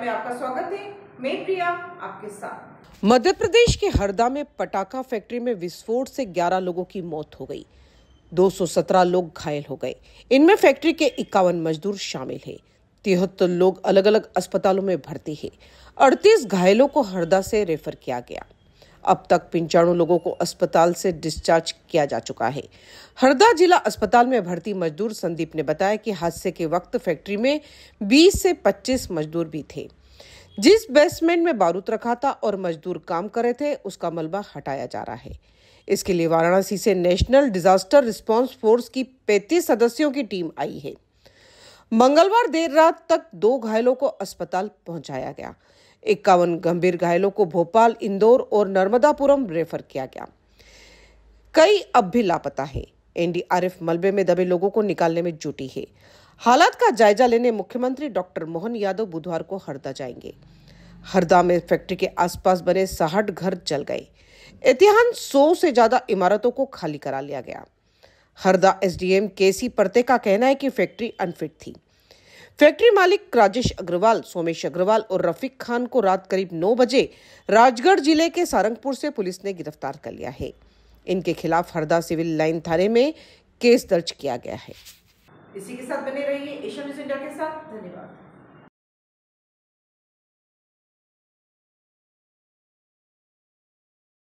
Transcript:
में आपका स्वागत है मैं प्रिया आपके साथ मध्य प्रदेश के हरदा में पटाखा फैक्ट्री में विस्फोट से 11 लोगों की मौत हो गई 217 लोग घायल हो गए इनमें फैक्ट्री के इक्यावन मजदूर शामिल हैं तिहत्तर लोग अलग अलग अस्पतालों में भर्ती हैं अड़तीस घायलों को हरदा से रेफर किया गया अब तक पंचाणु लोगों को अस्पताल से डिस्चार्ज किया जा चुका है हरदा जिला अस्पताल में भर्ती मजदूर संदीप ने बताया कि हादसे के वक्त फैक्ट्री में 20 से 25 मजदूर भी थे जिस बेसमेंट में बारूद रखा था और मजदूर काम कर रहे थे उसका मलबा हटाया जा रहा है इसके लिए वाराणसी से नेशनल डिजास्टर रिस्पॉन्स फोर्स की पैंतीस सदस्यों की टीम आई है मंगलवार देर रात तक दो घायलों को अस्पताल पहुंचाया गया इक्यावन गंभीर घायलों को भोपाल इंदौर और नर्मदापुरम रेफर किया गया कई अब भी लापता है एनडीआरएफ मलबे में दबे लोगों को निकालने में जुटी है हालात का जायजा लेने मुख्यमंत्री डॉक्टर मोहन यादव बुधवार को हरदा जाएंगे हरदा में फैक्ट्री के आसपास बने साहठ घर जल गए एहतियान सौ से ज्यादा इमारतों को खाली करा लिया गया हरदा एसडीएम केसी परते का कहना है कि फैक्ट्री अनफिट थी फैक्ट्री मालिक राजेश अग्रवाल सोमेश अग्रवाल और रफीक खान को रात करीब 9 बजे राजगढ़ जिले के सारंगपुर से पुलिस ने गिरफ्तार कर लिया है इनके खिलाफ हरदा सिविल लाइन थाने में केस दर्ज किया गया है इसी के साथ बने रहिए एशिया न्यूज इंडिया के साथ धन्यवाद